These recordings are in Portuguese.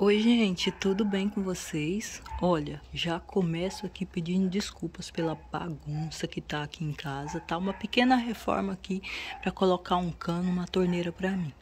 Oi, gente, tudo bem com vocês? Olha, já começo aqui pedindo desculpas pela bagunça que tá aqui em casa. Tá uma pequena reforma aqui para colocar um cano, uma torneira para mim.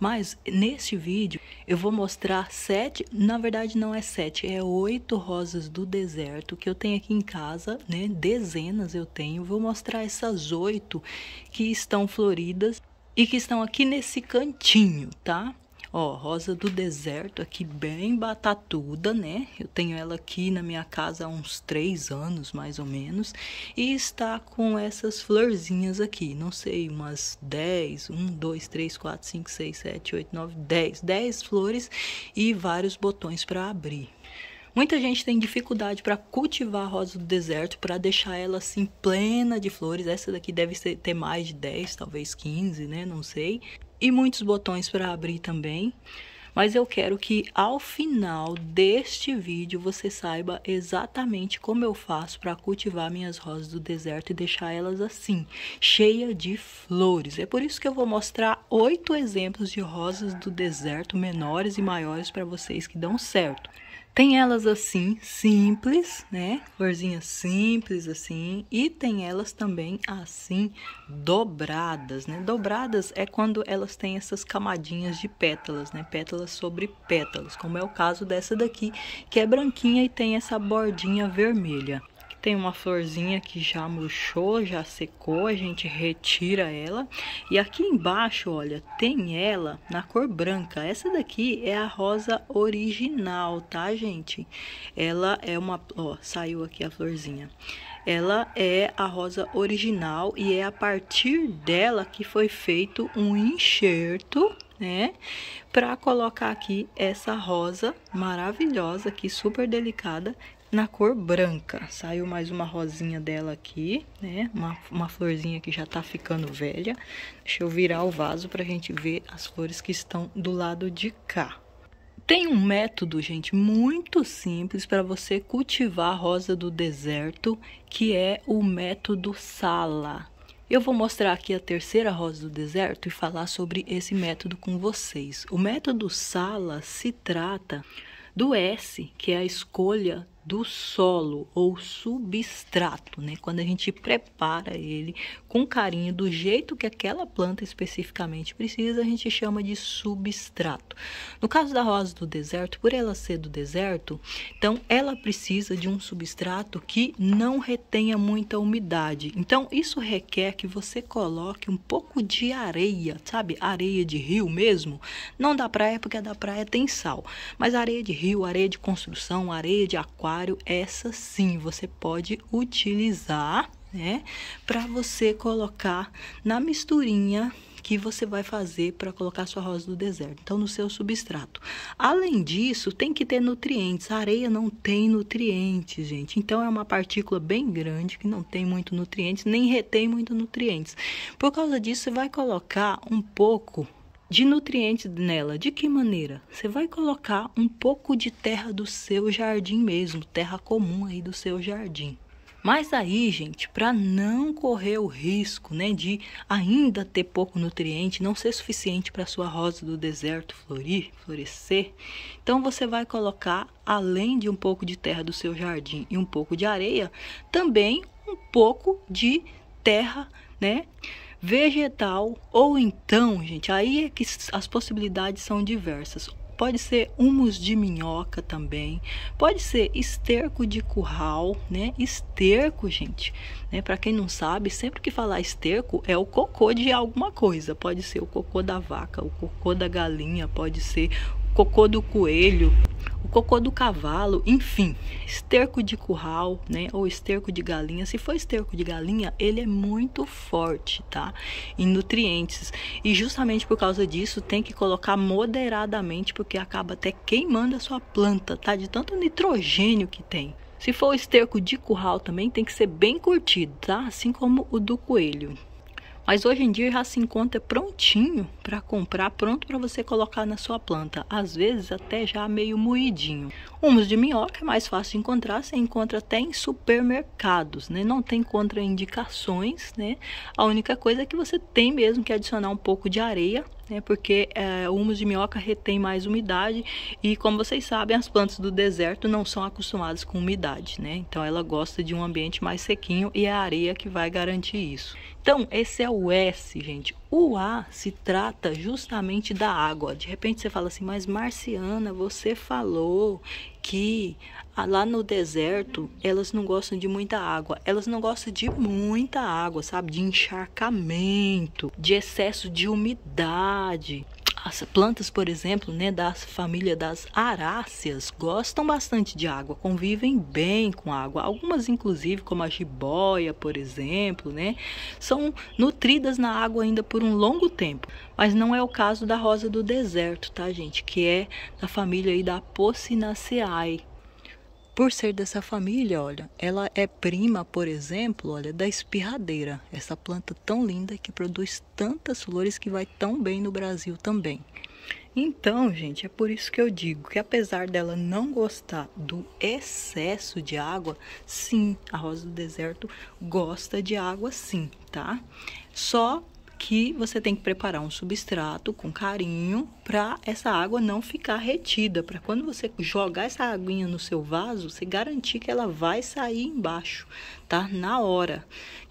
Mas neste vídeo eu vou mostrar sete, na verdade não é sete, é oito rosas do deserto que eu tenho aqui em casa, né? Dezenas eu tenho. Vou mostrar essas oito que estão floridas e que estão aqui nesse cantinho, tá? Ó, rosa do deserto aqui, bem batatuda, né? Eu tenho ela aqui na minha casa há uns três anos, mais ou menos. E está com essas florzinhas aqui, não sei, umas 10, 1, 2, 3, 4, 5, 6, 7, 8, 9, 10. 10 flores e vários botões para abrir. Muita gente tem dificuldade para cultivar a rosa do deserto, para deixar ela assim plena de flores. Essa daqui deve ter mais de 10, talvez 15, né? Não sei e muitos botões para abrir também. Mas eu quero que ao final deste vídeo você saiba exatamente como eu faço para cultivar minhas rosas do deserto e deixar elas assim, cheia de flores. É por isso que eu vou mostrar oito exemplos de rosas do deserto menores e maiores para vocês que dão certo. Tem elas assim, simples, né? corzinhas simples assim, e tem elas também assim, dobradas, né? Dobradas é quando elas têm essas camadinhas de pétalas, né? Pétalas sobre pétalas, como é o caso dessa daqui, que é branquinha e tem essa bordinha vermelha. Tem uma florzinha que já murchou, já secou, a gente retira ela. E aqui embaixo, olha, tem ela na cor branca. Essa daqui é a rosa original, tá, gente? Ela é uma... ó, saiu aqui a florzinha. Ela é a rosa original e é a partir dela que foi feito um enxerto né? Para colocar aqui essa rosa maravilhosa, aqui super delicada, na cor branca. Saiu mais uma rosinha dela aqui, né? Uma, uma florzinha que já tá ficando velha. Deixa eu virar o vaso pra gente ver as flores que estão do lado de cá. Tem um método, gente, muito simples para você cultivar a rosa do deserto, que é o método Sala. Eu vou mostrar aqui a terceira rosa do deserto e falar sobre esse método com vocês. O método Sala se trata do S, que é a escolha do solo ou substrato, né? Quando a gente prepara ele com carinho, do jeito que aquela planta especificamente precisa, a gente chama de substrato. No caso da rosa do deserto, por ela ser do deserto, então ela precisa de um substrato que não retenha muita umidade. Então isso requer que você coloque um pouco de areia, sabe? Areia de rio mesmo, não da praia, porque a da praia tem sal, mas areia de rio, areia de construção, areia de aquário essa sim você pode utilizar, né, para você colocar na misturinha que você vai fazer para colocar sua rosa do deserto, então no seu substrato. Além disso, tem que ter nutrientes. A areia não tem nutrientes, gente. Então é uma partícula bem grande que não tem muito nutrientes, nem retém muito nutrientes. Por causa disso, você vai colocar um pouco de nutrientes nela. De que maneira? Você vai colocar um pouco de terra do seu jardim mesmo, terra comum aí do seu jardim. Mas aí, gente, para não correr o risco, né, de ainda ter pouco nutriente, não ser suficiente para sua rosa do deserto florir, florescer, então você vai colocar além de um pouco de terra do seu jardim e um pouco de areia, também um pouco de terra, né, vegetal ou então, gente, aí é que as possibilidades são diversas. Pode ser humus de minhoca também, pode ser esterco de curral, né? Esterco, gente, né? Para quem não sabe, sempre que falar esterco é o cocô de alguma coisa. Pode ser o cocô da vaca, o cocô da galinha, pode ser cocô do coelho, o cocô do cavalo, enfim, esterco de curral, né, ou esterco de galinha. Se for esterco de galinha, ele é muito forte, tá? Em nutrientes. E justamente por causa disso, tem que colocar moderadamente, porque acaba até queimando a sua planta, tá? De tanto nitrogênio que tem. Se for o esterco de curral também, tem que ser bem curtido, tá? Assim como o do coelho. Mas hoje em dia já se encontra prontinho para comprar pronto para você colocar na sua planta, às vezes até já meio moidinho. Humus de minhoca é mais fácil de encontrar, você encontra até em supermercados, né? Não tem contraindicações, né? A única coisa é que você tem mesmo que adicionar um pouco de areia né, porque é, o humus de minhoca retém mais umidade e como vocês sabem, as plantas do deserto não são acostumadas com umidade, né? Então ela gosta de um ambiente mais sequinho e é a areia que vai garantir isso. Então, esse é o S, gente, o ar se trata justamente da água. De repente você fala assim, mas Marciana, você falou que lá no deserto elas não gostam de muita água. Elas não gostam de muita água, sabe? De encharcamento, de excesso de umidade as plantas, por exemplo, né, da família das aráceas, gostam bastante de água, convivem bem com água. Algumas, inclusive, como a jiboia, por exemplo, né, são nutridas na água ainda por um longo tempo. Mas não é o caso da rosa do deserto, tá, gente? Que é da família aí da Pocinaceae por ser dessa família, olha, ela é prima, por exemplo, olha, da espirradeira, essa planta tão linda que produz tantas flores que vai tão bem no Brasil também. Então, gente, é por isso que eu digo que apesar dela não gostar do excesso de água, sim, a rosa do deserto gosta de água sim, tá? Só que você tem que preparar um substrato com carinho para essa água não ficar retida, para quando você jogar essa aguinha no seu vaso, você garantir que ela vai sair embaixo, tá? Na hora.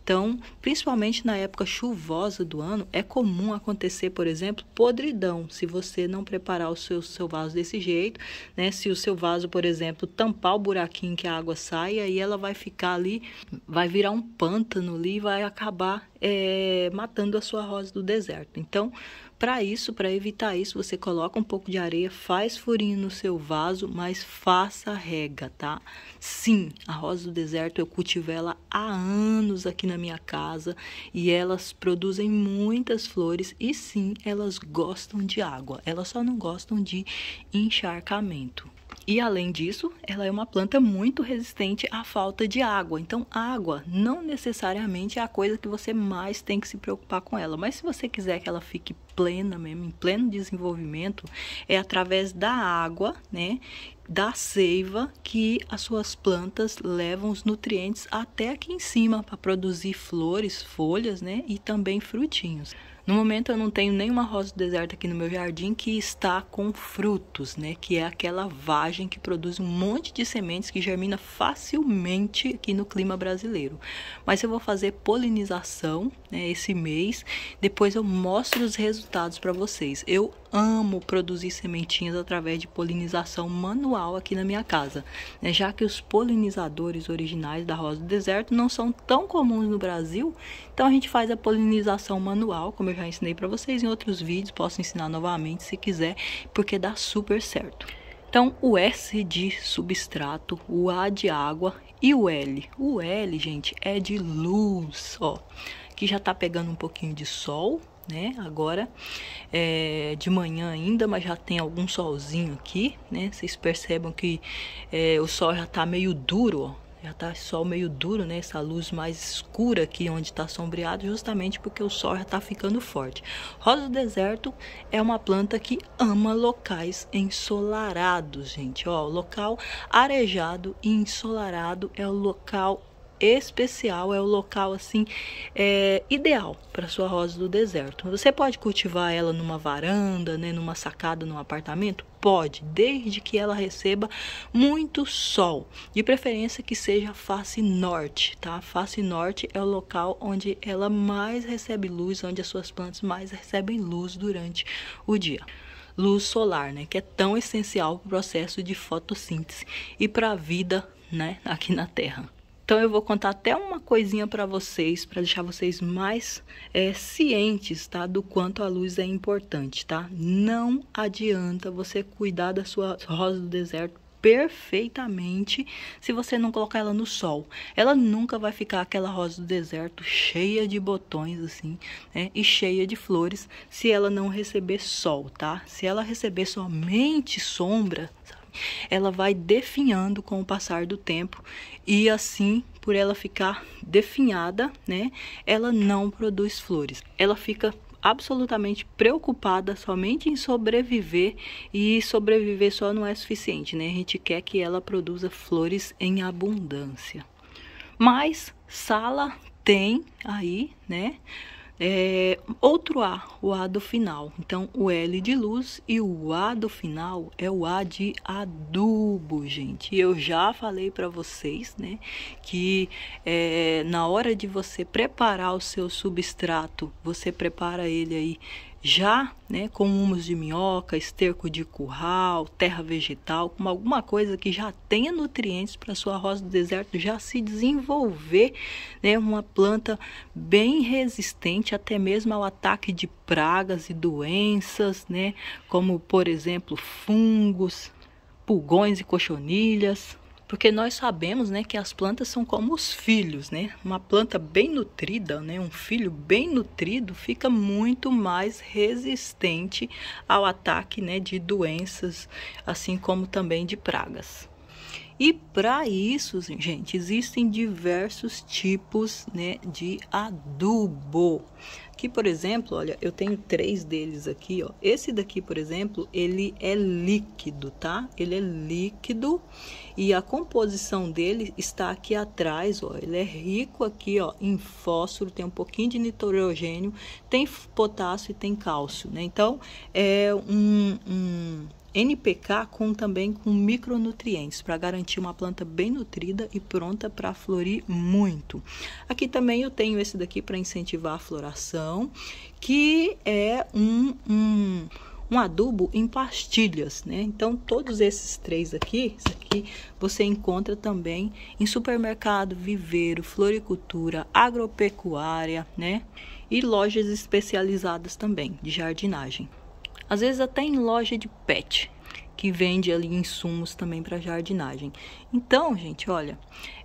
Então, principalmente na época chuvosa do ano, é comum acontecer, por exemplo, podridão, se você não preparar o seu, seu vaso desse jeito, né? Se o seu vaso, por exemplo, tampar o buraquinho que a água sai, aí ela vai ficar ali, vai virar um pântano ali e vai acabar é, matando a sua rosa do deserto. Então, para isso, para evitar isso, você coloca um pouco de areia, faz furinho no seu vaso, mas faça rega, tá? Sim, a rosa do deserto eu cultivo ela há anos aqui na minha casa e elas produzem muitas flores e sim, elas gostam de água. Elas só não gostam de encharcamento. E além disso, ela é uma planta muito resistente à falta de água. Então, água não necessariamente é a coisa que você mais tem que se preocupar com ela. Mas se você quiser que ela fique plena mesmo, em pleno desenvolvimento, é através da água, né, da seiva que as suas plantas levam os nutrientes até aqui em cima para produzir flores, folhas, né, e também frutinhos. No momento eu não tenho nenhuma rosa do deserto aqui no meu jardim que está com frutos, né? Que é aquela vagem que produz um monte de sementes que germina facilmente aqui no clima brasileiro. Mas eu vou fazer polinização né, esse mês, depois eu mostro os resultados para vocês. Eu amo produzir sementinhas através de polinização manual aqui na minha casa, né? já que os polinizadores originais da rosa do deserto não são tão comuns no Brasil, então a gente faz a polinização manual, como eu já ensinei para vocês em outros vídeos, posso ensinar novamente se quiser, porque dá super certo. Então, o S de substrato, o A de água e o L. O L, gente, é de luz, ó, que já tá pegando um pouquinho de sol, né? Agora é de manhã ainda, mas já tem algum solzinho aqui, né? Vocês percebam que é, o sol já tá meio duro, ó. Já tá sol meio duro, né? Essa luz mais escura aqui onde tá sombreado, justamente porque o sol já tá ficando forte. Rosa do deserto é uma planta que ama locais ensolarados, gente. Ó, local arejado e ensolarado é o local especial, é o local assim é, ideal para sua rosa do deserto. Você pode cultivar ela numa varanda, né, numa sacada, num apartamento? Pode, desde que ela receba muito sol, de preferência que seja face norte, tá? Face norte é o local onde ela mais recebe luz, onde as suas plantas mais recebem luz durante o dia luz solar, né, que é tão essencial para o processo de fotossíntese e para a vida, né, aqui na Terra. Então eu vou contar até uma coisinha para vocês, para deixar vocês mais é, cientes, tá? Do quanto a luz é importante, tá? Não adianta você cuidar da sua rosa do deserto perfeitamente se você não colocar ela no sol. Ela nunca vai ficar aquela rosa do deserto cheia de botões assim, né? E cheia de flores se ela não receber sol, tá? Se ela receber somente sombra, ela vai definhando com o passar do tempo e assim, por ela ficar definhada, né, ela não produz flores. Ela fica absolutamente preocupada somente em sobreviver e sobreviver só não é suficiente, né? A gente quer que ela produza flores em abundância. Mas Sala tem aí, né? é, outro A, o A do final. Então, o L de luz e o A do final é o A de adubo, gente. eu já falei para vocês, né, que é, na hora de você preparar o seu substrato, você prepara ele aí já né, com humus de minhoca, esterco de curral, terra vegetal, com alguma coisa que já tenha nutrientes para sua rosa do deserto já se desenvolver, né, uma planta bem resistente até mesmo ao ataque de pragas e doenças, né, como por exemplo fungos, pulgões e cochonilhas, porque nós sabemos, né, que as plantas são como os filhos, né? Uma planta bem nutrida, né, um filho bem nutrido fica muito mais resistente ao ataque, né, de doenças, assim como também de pragas. E para isso, gente, existem diversos tipos né, de adubo. Aqui, por exemplo, olha, eu tenho três deles aqui, ó. Esse daqui, por exemplo, ele é líquido, tá? Ele é líquido e a composição dele está aqui atrás, ó. Ele é rico aqui, ó, em fósforo, tem um pouquinho de nitrogênio, tem potássio e tem cálcio, né? Então, é um, um NPK com também com micronutrientes para garantir uma planta bem nutrida e pronta para florir muito. Aqui também eu tenho esse daqui para incentivar a floração, que é um, um um adubo em pastilhas, né? Então, todos esses três aqui, isso aqui você encontra também em supermercado, viveiro, floricultura, agropecuária, né? E lojas especializadas também de jardinagem às vezes até em loja de pet, que vende ali insumos também para jardinagem. Então, gente, olha,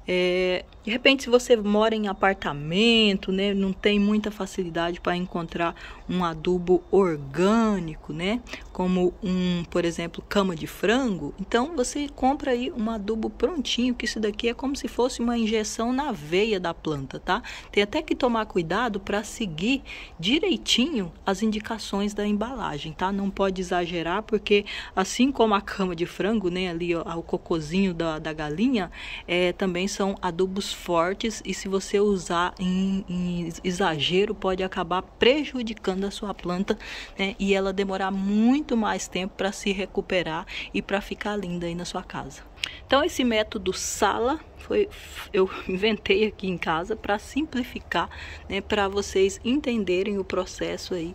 é, de repente se você mora em apartamento, né, não tem muita facilidade para encontrar um adubo orgânico, né? Como um, por exemplo, cama de frango. Então você compra aí um adubo prontinho, que isso daqui é como se fosse uma injeção na veia da planta, tá? Tem até que tomar cuidado para seguir direitinho as indicações da embalagem, tá? Não pode exagerar, porque assim como a cama de frango, né? Ali ó, o cocozinho da, da galinha, é, também são adubos fortes e se você usar em, em exagero pode acabar prejudicando da sua planta né, e ela demorar muito mais tempo para se recuperar e para ficar linda aí na sua casa. Então esse método sala foi eu inventei aqui em casa para simplificar, né, para vocês entenderem o processo aí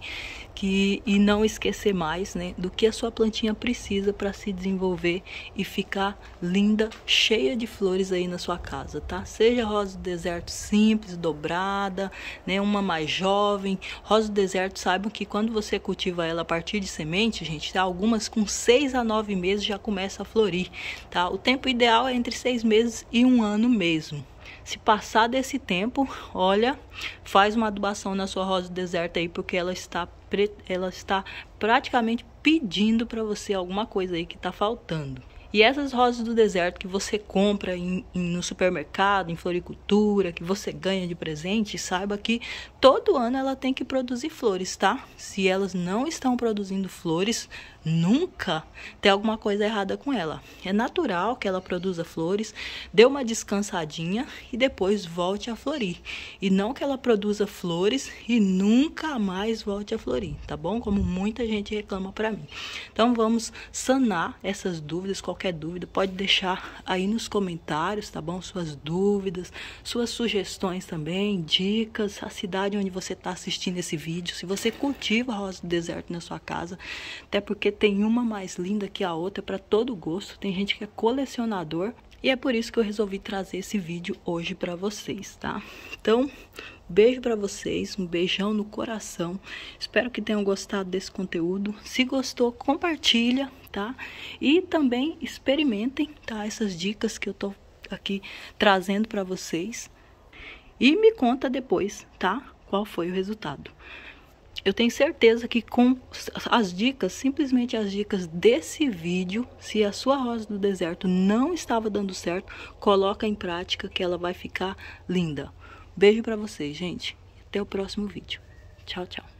que e não esquecer mais, né, do que a sua plantinha precisa para se desenvolver e ficar linda, cheia de flores aí na sua casa, tá? Seja rosa do deserto simples, dobrada, né, uma mais jovem, rosa do deserto, saibam que quando você cultiva ela a partir de semente, gente, tá? algumas com 6 a 9 meses já começa a florir, tá? O tempo ideal é entre seis meses e um ano mesmo. Se passar desse tempo, olha, faz uma adubação na sua rosa deserta aí, porque ela está, ela está praticamente pedindo para você alguma coisa aí que está faltando. E essas rosas do deserto que você compra em, em, no supermercado, em floricultura, que você ganha de presente, saiba que todo ano ela tem que produzir flores, tá? Se elas não estão produzindo flores, nunca tem alguma coisa errada com ela. É natural que ela produza flores, dê uma descansadinha e depois volte a florir. E não que ela produza flores e nunca mais volte a florir, tá bom? Como muita gente reclama para mim. Então vamos sanar essas dúvidas, qualquer dúvida, pode deixar aí nos comentários, tá bom? Suas dúvidas, suas sugestões também, dicas, a cidade onde você está assistindo esse vídeo, se você cultiva a rosa do deserto na sua casa, até porque tem uma mais linda que a outra para todo gosto. Tem gente que é colecionador e é por isso que eu resolvi trazer esse vídeo hoje para vocês, tá? Então, beijo para vocês, um beijão no coração. Espero que tenham gostado desse conteúdo. Se gostou, compartilha, tá? E também experimentem, tá? Essas dicas que eu tô aqui trazendo para vocês. E me conta depois, tá? Qual foi o resultado. Eu tenho certeza que com as dicas, simplesmente as dicas desse vídeo, se a sua rosa do deserto não estava dando certo, coloca em prática que ela vai ficar linda. Beijo para vocês, gente. Até o próximo vídeo. Tchau, tchau.